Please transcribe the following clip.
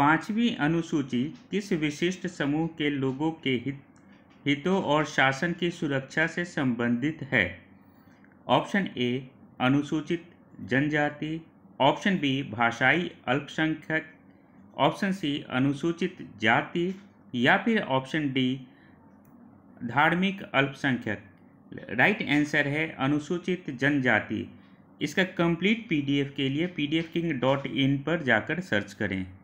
पांचवी अनुसूची किस विशिष्ट समूह के लोगों के हित हितों और शासन की सुरक्षा से संबंधित है ऑप्शन ए अनुसूचित जनजाति ऑप्शन बी भाषाई अल्पसंख्यक ऑप्शन सी अनुसूचित जाति या फिर ऑप्शन डी धार्मिक अल्पसंख्यक राइट आंसर है अनुसूचित जनजाति इसका कंप्लीट पीडीएफ के लिए P D king dot in पर जाकर सर्च करें